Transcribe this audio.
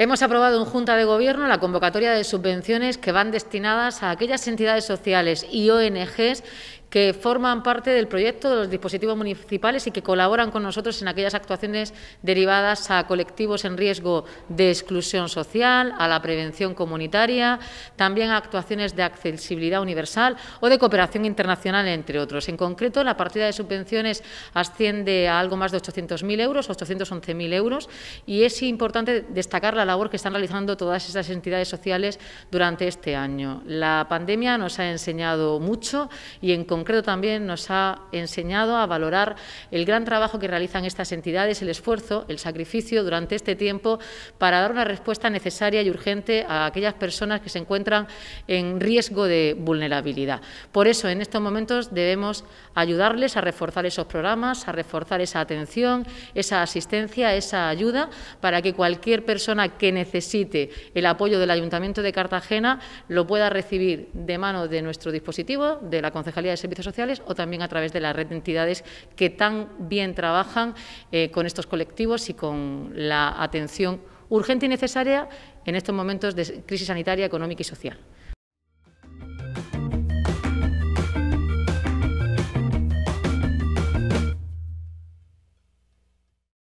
Hemos aprobado en Junta de Gobierno la convocatoria de subvenciones que van destinadas a aquellas entidades sociales y ONGs que forman parte del proyecto de los dispositivos municipales y que colaboran con nosotros en aquellas actuaciones derivadas a colectivos en riesgo de exclusión social, a la prevención comunitaria, también a actuaciones de accesibilidad universal o de cooperación internacional, entre otros. En concreto, la partida de subvenciones asciende a algo más de 800.000 euros, 811.000 euros, y es importante destacar la labor que están realizando todas esas entidades sociales durante este año. La pandemia nos ha enseñado mucho y, en concreto, concreto también nos ha enseñado a valorar el gran trabajo que realizan estas entidades, el esfuerzo, el sacrificio durante este tiempo para dar una respuesta necesaria y urgente a aquellas personas que se encuentran en riesgo de vulnerabilidad. Por eso, en estos momentos debemos ayudarles a reforzar esos programas, a reforzar esa atención, esa asistencia, esa ayuda, para que cualquier persona que necesite el apoyo del Ayuntamiento de Cartagena lo pueda recibir de mano de nuestro dispositivo, de la Concejalía de Servicios sociales o también a través de la red de entidades que tan bien trabajan eh, con estos colectivos y con la atención urgente y necesaria en estos momentos de crisis sanitaria, económica y social.